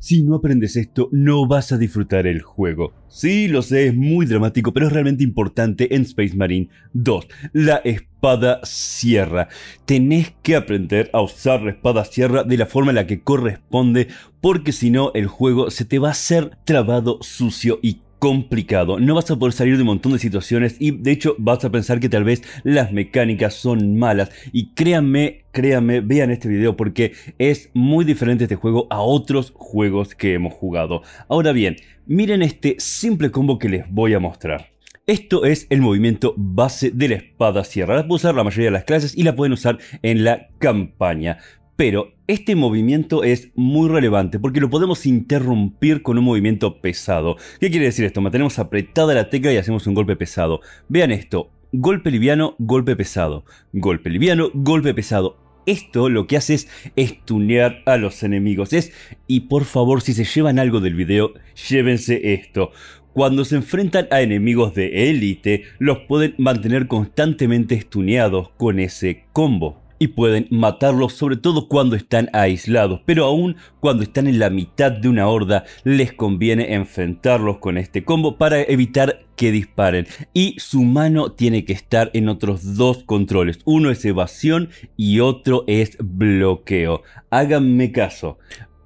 Si no aprendes esto, no vas a disfrutar el juego. Sí, lo sé, es muy dramático, pero es realmente importante en Space Marine 2. La espada sierra. Tenés que aprender a usar la espada sierra de la forma en la que corresponde, porque si no, el juego se te va a hacer trabado, sucio y complicado. No vas a poder salir de un montón de situaciones y de hecho vas a pensar que tal vez las mecánicas son malas. Y créanme, créanme, vean este video porque es muy diferente este juego a otros juegos que hemos jugado. Ahora bien, miren este simple combo que les voy a mostrar. Esto es el movimiento base de la espada sierra. La puedo usar la mayoría de las clases y la pueden usar en la campaña. Pero este movimiento es muy relevante porque lo podemos interrumpir con un movimiento pesado. ¿Qué quiere decir esto? Mantenemos apretada la tecla y hacemos un golpe pesado. Vean esto, golpe liviano, golpe pesado. Golpe liviano, golpe pesado. Esto lo que hace es estunear a los enemigos. Es, y por favor, si se llevan algo del video, llévense esto. Cuando se enfrentan a enemigos de élite, los pueden mantener constantemente estuneados con ese combo y pueden matarlos sobre todo cuando están aislados, pero aún cuando están en la mitad de una horda les conviene enfrentarlos con este combo para evitar que disparen y su mano tiene que estar en otros dos controles, uno es evasión y otro es bloqueo. Háganme caso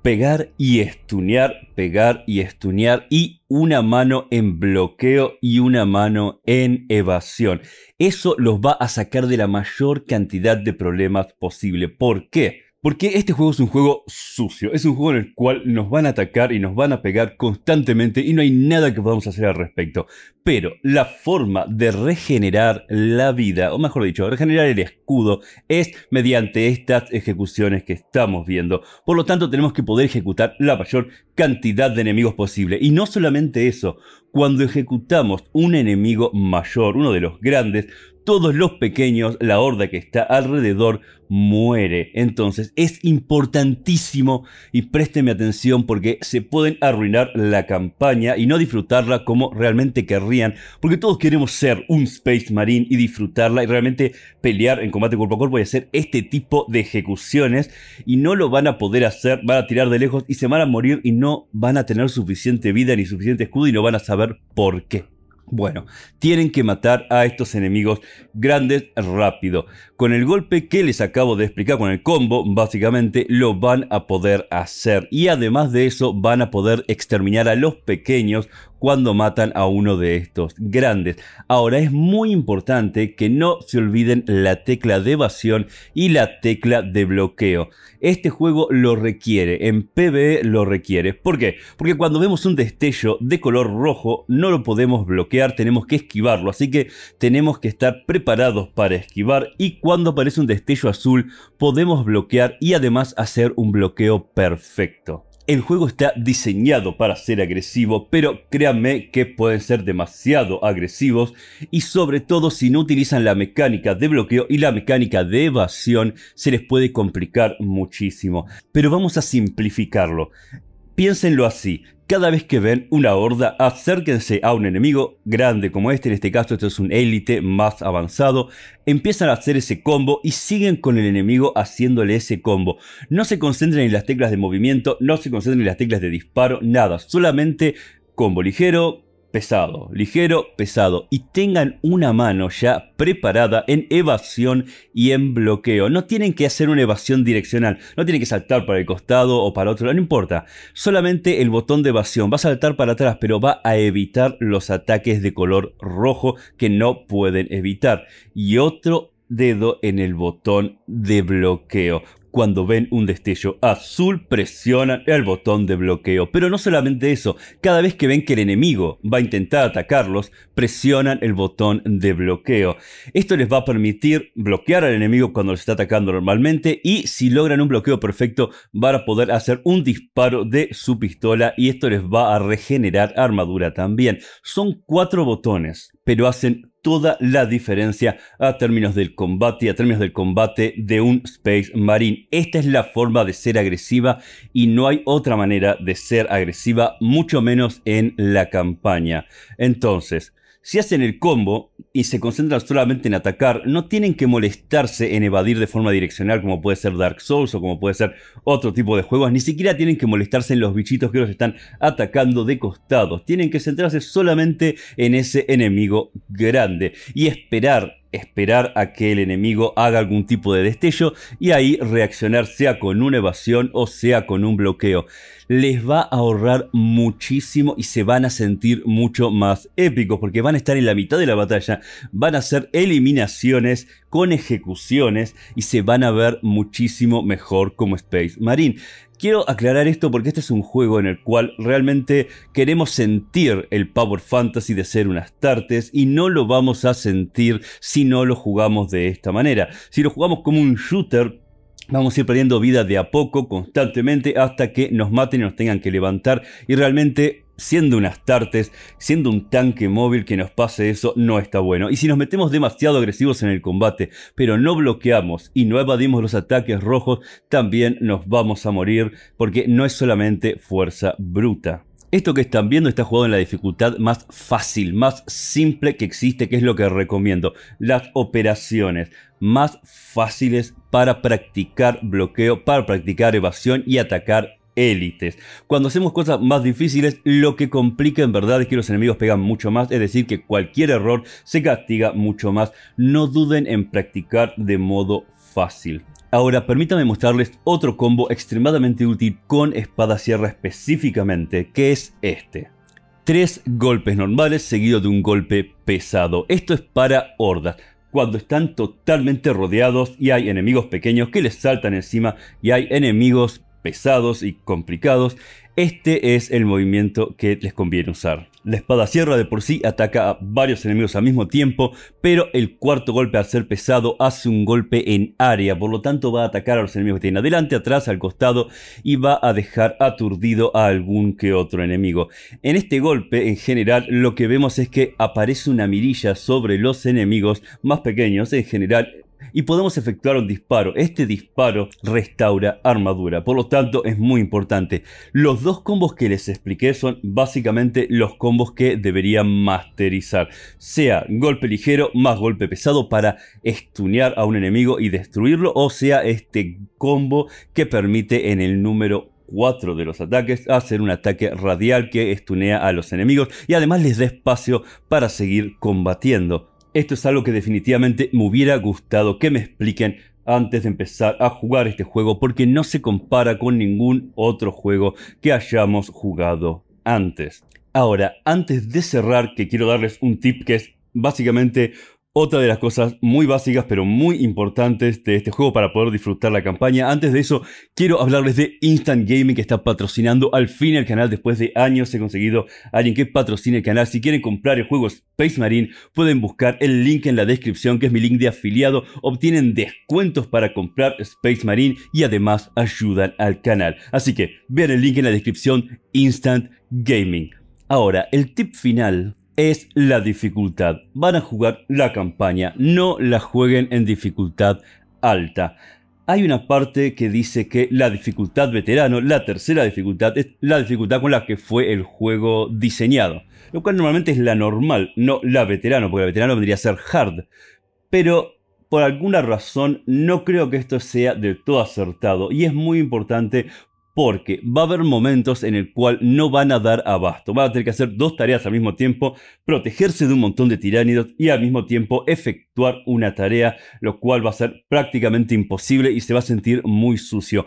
pegar y estunear, pegar y estunear y una mano en bloqueo y una mano en evasión. Eso los va a sacar de la mayor cantidad de problemas posible. ¿Por qué? Porque este juego es un juego sucio, es un juego en el cual nos van a atacar y nos van a pegar constantemente y no hay nada que podamos hacer al respecto. Pero la forma de regenerar la vida, o mejor dicho, regenerar el escudo, es mediante estas ejecuciones que estamos viendo. Por lo tanto, tenemos que poder ejecutar la mayor cantidad de enemigos posible. Y no solamente eso, cuando ejecutamos un enemigo mayor, uno de los grandes, todos los pequeños, la horda que está alrededor, muere. Entonces es importantísimo y présteme atención porque se pueden arruinar la campaña y no disfrutarla como realmente querrían. Porque todos queremos ser un Space Marine y disfrutarla y realmente pelear en combate cuerpo a cuerpo y hacer este tipo de ejecuciones. Y no lo van a poder hacer, van a tirar de lejos y se van a morir y no van a tener suficiente vida ni suficiente escudo y no van a saber por qué. Bueno, tienen que matar a estos enemigos grandes rápido. Con el golpe que les acabo de explicar, con el combo, básicamente lo van a poder hacer. Y además de eso, van a poder exterminar a los pequeños cuando matan a uno de estos grandes. Ahora es muy importante que no se olviden la tecla de evasión y la tecla de bloqueo. Este juego lo requiere, en PvE lo requiere. ¿Por qué? Porque cuando vemos un destello de color rojo no lo podemos bloquear, tenemos que esquivarlo, así que tenemos que estar preparados para esquivar y cuando aparece un destello azul podemos bloquear y además hacer un bloqueo perfecto. El juego está diseñado para ser agresivo, pero créanme que pueden ser demasiado agresivos y sobre todo si no utilizan la mecánica de bloqueo y la mecánica de evasión se les puede complicar muchísimo. Pero vamos a simplificarlo. Piénsenlo así. Cada vez que ven una horda, acérquense a un enemigo grande como este, en este caso esto es un élite más avanzado, empiezan a hacer ese combo y siguen con el enemigo haciéndole ese combo. No se concentren en las teclas de movimiento, no se concentren en las teclas de disparo, nada, solamente combo ligero, pesado, ligero, pesado y tengan una mano ya preparada en evasión y en bloqueo. No tienen que hacer una evasión direccional, no tienen que saltar para el costado o para otro no importa. Solamente el botón de evasión va a saltar para atrás, pero va a evitar los ataques de color rojo que no pueden evitar. Y otro dedo en el botón de bloqueo. Cuando ven un destello azul presionan el botón de bloqueo. Pero no solamente eso, cada vez que ven que el enemigo va a intentar atacarlos, presionan el botón de bloqueo. Esto les va a permitir bloquear al enemigo cuando los está atacando normalmente y si logran un bloqueo perfecto van a poder hacer un disparo de su pistola y esto les va a regenerar armadura también. Son cuatro botones, pero hacen toda la diferencia a términos del combate a términos del combate de un Space Marine esta es la forma de ser agresiva y no hay otra manera de ser agresiva, mucho menos en la campaña. Entonces, si hacen el combo y se concentran solamente en atacar, no tienen que molestarse en evadir de forma direccional como puede ser Dark Souls o como puede ser otro tipo de juegos, ni siquiera tienen que molestarse en los bichitos que los están atacando de costados, tienen que centrarse solamente en ese enemigo grande y esperar esperar a que el enemigo haga algún tipo de destello y ahí reaccionar sea con una evasión o sea con un bloqueo les va a ahorrar muchísimo y se van a sentir mucho más épicos porque van a estar en la mitad de la batalla, van a hacer eliminaciones con ejecuciones y se van a ver muchísimo mejor como Space Marine. Quiero aclarar esto porque este es un juego en el cual realmente queremos sentir el Power Fantasy de ser unas tartes y no lo vamos a sentir si no lo jugamos de esta manera. Si lo jugamos como un shooter Vamos a ir perdiendo vida de a poco, constantemente, hasta que nos maten y nos tengan que levantar. Y realmente, siendo unas tartes, siendo un tanque móvil que nos pase eso, no está bueno. Y si nos metemos demasiado agresivos en el combate, pero no bloqueamos y no evadimos los ataques rojos, también nos vamos a morir, porque no es solamente fuerza bruta. Esto que están viendo está jugado en la dificultad más fácil, más simple que existe, que es lo que recomiendo. Las operaciones más fáciles para practicar bloqueo, para practicar evasión y atacar élites. Cuando hacemos cosas más difíciles, lo que complica en verdad es que los enemigos pegan mucho más, es decir, que cualquier error se castiga mucho más. No duden en practicar de modo fácil. Ahora permítame mostrarles otro combo extremadamente útil con espada sierra específicamente, que es este. Tres golpes normales seguido de un golpe pesado. Esto es para hordas cuando están totalmente rodeados y hay enemigos pequeños que les saltan encima y hay enemigos pesados y complicados, este es el movimiento que les conviene usar. La espada sierra de por sí ataca a varios enemigos al mismo tiempo, pero el cuarto golpe al ser pesado hace un golpe en área, por lo tanto va a atacar a los enemigos que tienen adelante, atrás, al costado y va a dejar aturdido a algún que otro enemigo. En este golpe, en general, lo que vemos es que aparece una mirilla sobre los enemigos más pequeños, en general y podemos efectuar un disparo. Este disparo restaura armadura, por lo tanto es muy importante. Los dos combos que les expliqué son básicamente los combos que deberían masterizar. Sea golpe ligero más golpe pesado para estunear a un enemigo y destruirlo, o sea este combo que permite en el número 4 de los ataques, hacer un ataque radial que estunea a los enemigos y además les da espacio para seguir combatiendo. Esto es algo que definitivamente me hubiera gustado que me expliquen antes de empezar a jugar este juego porque no se compara con ningún otro juego que hayamos jugado antes. Ahora, antes de cerrar, que quiero darles un tip que es básicamente otra de las cosas muy básicas pero muy importantes de este juego para poder disfrutar la campaña. Antes de eso, quiero hablarles de Instant Gaming que está patrocinando al fin el canal. Después de años he conseguido a alguien que patrocine el canal. Si quieren comprar el juego Space Marine, pueden buscar el link en la descripción que es mi link de afiliado. Obtienen descuentos para comprar Space Marine y además ayudan al canal. Así que vean el link en la descripción Instant Gaming. Ahora, el tip final es la dificultad. Van a jugar la campaña, no la jueguen en dificultad alta. Hay una parte que dice que la dificultad veterano, la tercera dificultad, es la dificultad con la que fue el juego diseñado. Lo cual normalmente es la normal, no la veterano, porque la veterano vendría a ser hard. Pero por alguna razón no creo que esto sea del todo acertado y es muy importante porque va a haber momentos en el cual no van a dar abasto. Van a tener que hacer dos tareas al mismo tiempo, protegerse de un montón de tiránidos y al mismo tiempo efectuar una tarea, lo cual va a ser prácticamente imposible y se va a sentir muy sucio.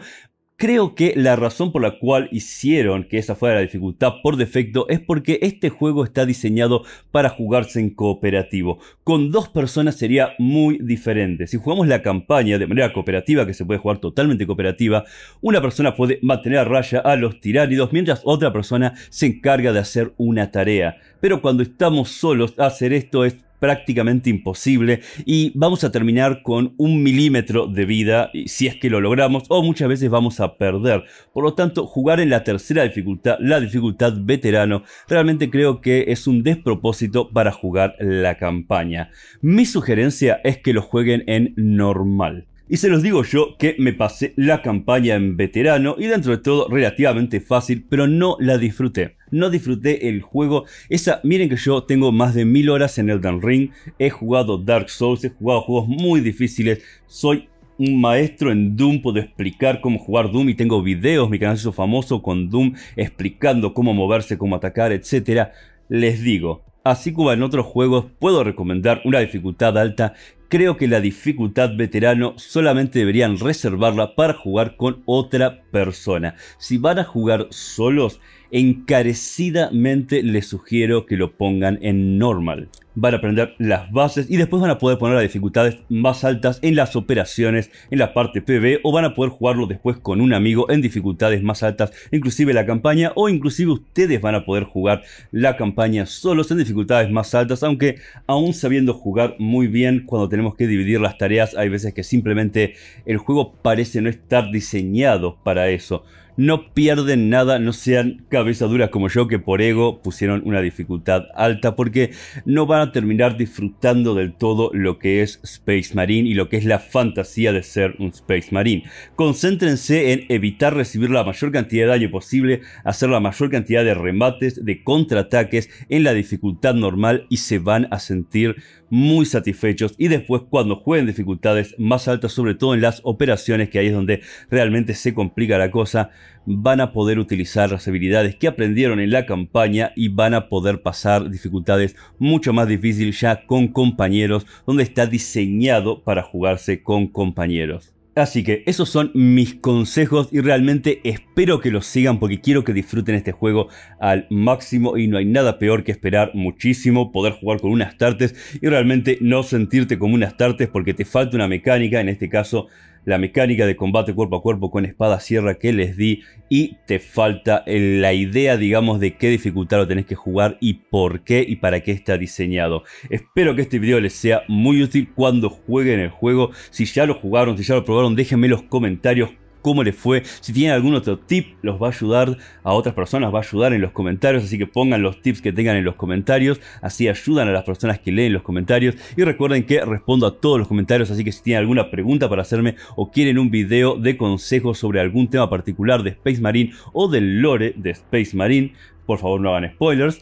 Creo que la razón por la cual hicieron que esa fuera la dificultad por defecto es porque este juego está diseñado para jugarse en cooperativo. Con dos personas sería muy diferente. Si jugamos la campaña de manera cooperativa, que se puede jugar totalmente cooperativa, una persona puede mantener a raya a los tiránidos mientras otra persona se encarga de hacer una tarea. Pero cuando estamos solos, hacer esto es prácticamente imposible y vamos a terminar con un milímetro de vida si es que lo logramos o muchas veces vamos a perder. Por lo tanto, jugar en la tercera dificultad, la dificultad veterano, realmente creo que es un despropósito para jugar la campaña. Mi sugerencia es que lo jueguen en normal. Y se los digo yo que me pasé la campaña en veterano y dentro de todo relativamente fácil, pero no la disfruté. No disfruté el juego. Esa, miren que yo tengo más de mil horas en Elden Ring, he jugado Dark Souls, he jugado juegos muy difíciles, soy un maestro en Doom, puedo explicar cómo jugar Doom y tengo videos, mi canal es famoso con Doom explicando cómo moverse, cómo atacar, etc. Les digo, Así como en otros juegos puedo recomendar una dificultad alta, creo que la dificultad veterano solamente deberían reservarla para jugar con otra persona. Si van a jugar solos, encarecidamente les sugiero que lo pongan en normal. Van a aprender las bases y después van a poder poner las dificultades más altas en las operaciones, en la parte PV o van a poder jugarlo después con un amigo en dificultades más altas, inclusive la campaña o inclusive ustedes van a poder jugar la campaña solos en dificultades más altas, aunque aún sabiendo jugar muy bien cuando tenemos que dividir las tareas hay veces que simplemente el juego parece no estar diseñado para eso. No pierden nada, no sean cabezaduras como yo, que por ego pusieron una dificultad alta, porque no van a terminar disfrutando del todo lo que es Space Marine y lo que es la fantasía de ser un Space Marine. Concéntrense en evitar recibir la mayor cantidad de daño posible, hacer la mayor cantidad de remates, de contraataques en la dificultad normal y se van a sentir muy satisfechos y después cuando jueguen dificultades más altas, sobre todo en las operaciones, que ahí es donde realmente se complica la cosa, van a poder utilizar las habilidades que aprendieron en la campaña y van a poder pasar dificultades mucho más difíciles ya con compañeros, donde está diseñado para jugarse con compañeros. Así que esos son mis consejos y realmente espero que los sigan porque quiero que disfruten este juego al máximo y no hay nada peor que esperar muchísimo, poder jugar con unas tartes y realmente no sentirte como unas tartes porque te falta una mecánica, en este caso la mecánica de combate cuerpo a cuerpo con espada sierra que les di y te falta la idea, digamos, de qué dificultad lo tenés que jugar y por qué y para qué está diseñado. Espero que este video les sea muy útil cuando jueguen el juego. Si ya lo jugaron, si ya lo probaron, déjenme en los comentarios cómo les fue. Si tienen algún otro tip, los va a ayudar a otras personas, va a ayudar en los comentarios. Así que pongan los tips que tengan en los comentarios. Así ayudan a las personas que leen los comentarios. Y recuerden que respondo a todos los comentarios. Así que si tienen alguna pregunta para hacerme o quieren un video de consejos sobre algún tema particular de Space Marine o del lore de Space Marine, por favor no hagan spoilers.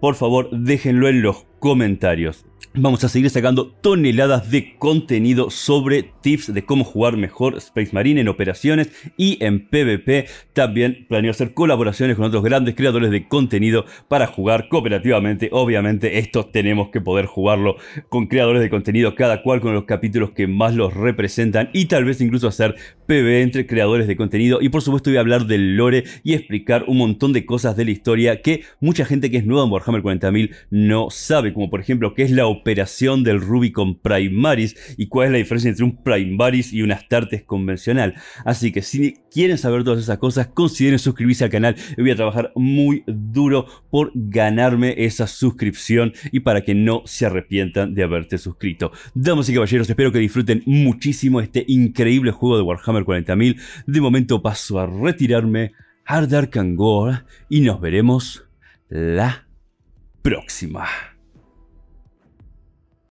Por favor, déjenlo en los comentarios comentarios. Vamos a seguir sacando toneladas de contenido sobre tips de cómo jugar mejor Space Marine en operaciones y en PvP. También planeo hacer colaboraciones con otros grandes creadores de contenido para jugar cooperativamente. Obviamente esto tenemos que poder jugarlo con creadores de contenido, cada cual con los capítulos que más los representan y tal vez incluso hacer PvE entre creadores de contenido. Y por supuesto voy a hablar del lore y explicar un montón de cosas de la historia que mucha gente que es nueva en Warhammer 40.000 no sabe como por ejemplo qué es la operación del Ruby con Primaris y cuál es la diferencia entre un Primaris y unas Astartes convencional. Así que si quieren saber todas esas cosas, consideren suscribirse al canal. Voy a trabajar muy duro por ganarme esa suscripción y para que no se arrepientan de haberte suscrito. Damas y caballeros, espero que disfruten muchísimo este increíble juego de Warhammer 40.000. De momento paso a retirarme. Hardar y nos veremos la próxima.